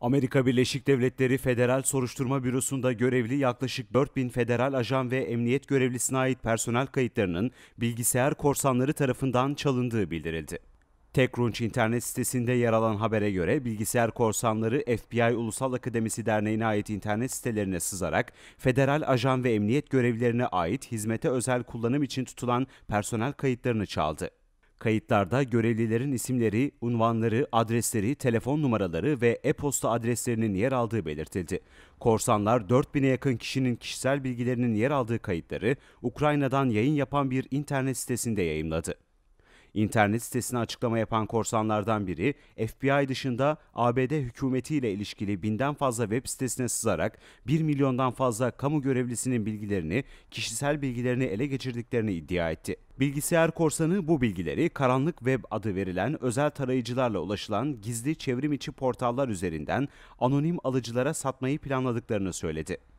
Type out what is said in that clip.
Amerika Birleşik Devletleri Federal Soruşturma Bürosu'nda görevli yaklaşık 4000 federal ajan ve emniyet görevlisine ait personel kayıtlarının bilgisayar korsanları tarafından çalındığı bildirildi. TechCrunch internet sitesinde yer alan habere göre bilgisayar korsanları FBI Ulusal Akademisi Derneği'ne ait internet sitelerine sızarak federal ajan ve emniyet görevlilerine ait hizmete özel kullanım için tutulan personel kayıtlarını çaldı kayıtlarda görevlilerin isimleri, unvanları, adresleri, telefon numaraları ve e-posta adreslerinin yer aldığı belirtildi. Korsanlar 4000'e yakın kişinin kişisel bilgilerinin yer aldığı kayıtları Ukrayna'dan yayın yapan bir internet sitesinde yayınladı. İnternet sitesine açıklama yapan korsanlardan biri FBI dışında ABD hükümetiyle ilişkili binden fazla web sitesine sızarak 1 milyondan fazla kamu görevlisinin bilgilerini, kişisel bilgilerini ele geçirdiklerini iddia etti. Bilgisayar korsanı bu bilgileri karanlık web adı verilen özel tarayıcılarla ulaşılan gizli çevrim içi portallar üzerinden anonim alıcılara satmayı planladıklarını söyledi.